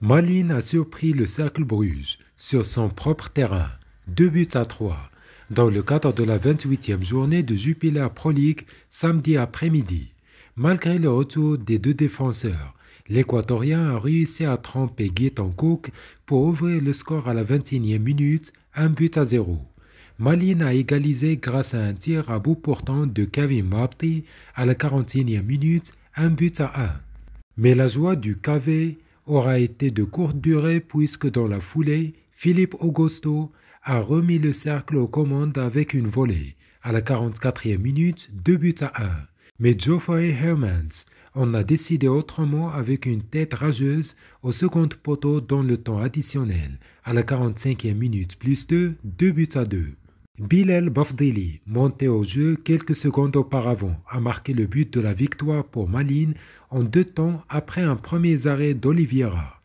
Maline a surpris le Cercle Bruges sur son propre terrain, 2 buts à 3, dans le cadre de la 28e journée de Jupiler Pro League samedi après-midi. Malgré le retour des deux défenseurs, l'Équatorien a réussi à tromper Guy Cook pour ouvrir le score à la 21e minute, 1 but à 0. Maline a égalisé grâce à un tir à bout portant de Kevin Marty à la 41e minute, 1 but à 1. Mais la joie du cave aura été de courte durée puisque dans la foulée, Philippe Augusto a remis le cercle aux commandes avec une volée. À la 44e minute, 2 buts à 1. Mais Geoffrey Hermans en a décidé autrement avec une tête rageuse au second poteau dans le temps additionnel. À la 45e minute, plus 2, 2 buts à 2. Bilal Bafdeli, monté au jeu quelques secondes auparavant, a marqué le but de la victoire pour Malines en deux temps après un premier arrêt d'Oliviera.